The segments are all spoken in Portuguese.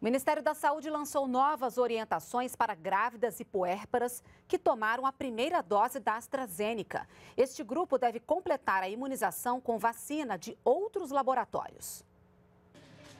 O Ministério da Saúde lançou novas orientações para grávidas e puérperas que tomaram a primeira dose da AstraZeneca. Este grupo deve completar a imunização com vacina de outros laboratórios.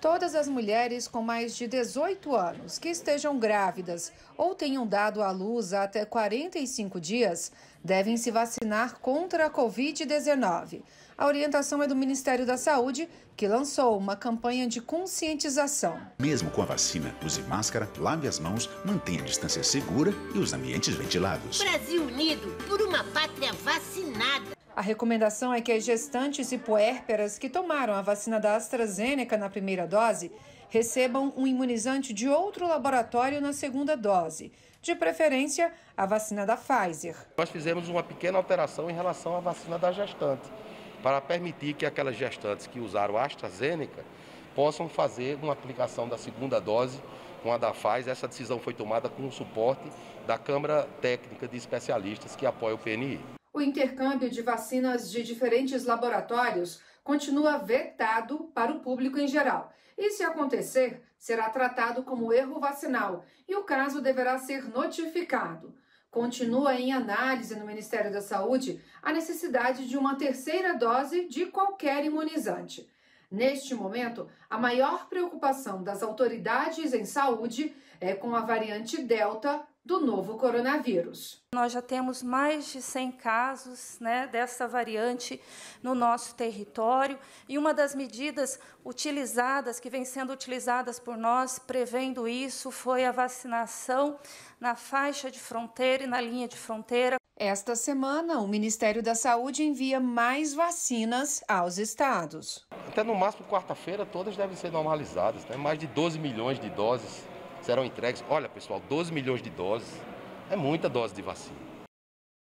Todas as mulheres com mais de 18 anos que estejam grávidas ou tenham dado à luz até 45 dias devem se vacinar contra a Covid-19. A orientação é do Ministério da Saúde, que lançou uma campanha de conscientização. Mesmo com a vacina, use máscara, lave as mãos, mantenha a distância segura e os ambientes ventilados. Brasil unido por uma pátria vacinada. A recomendação é que as gestantes e puérperas que tomaram a vacina da AstraZeneca na primeira dose recebam um imunizante de outro laboratório na segunda dose, de preferência a vacina da Pfizer. Nós fizemos uma pequena alteração em relação à vacina da gestante, para permitir que aquelas gestantes que usaram a AstraZeneca possam fazer uma aplicação da segunda dose com a da Pfizer. Essa decisão foi tomada com o suporte da Câmara Técnica de Especialistas que apoia o PNI o intercâmbio de vacinas de diferentes laboratórios continua vetado para o público em geral. E se acontecer, será tratado como erro vacinal e o caso deverá ser notificado. Continua em análise no Ministério da Saúde a necessidade de uma terceira dose de qualquer imunizante. Neste momento, a maior preocupação das autoridades em saúde é com a variante Delta do novo coronavírus. Nós já temos mais de 100 casos né, dessa variante no nosso território e uma das medidas utilizadas, que vem sendo utilizadas por nós, prevendo isso, foi a vacinação na faixa de fronteira e na linha de fronteira. Esta semana, o Ministério da Saúde envia mais vacinas aos estados. Até no máximo quarta-feira, todas devem ser normalizadas, né? mais de 12 milhões de doses serão entregues, olha pessoal, 12 milhões de doses é muita dose de vacina.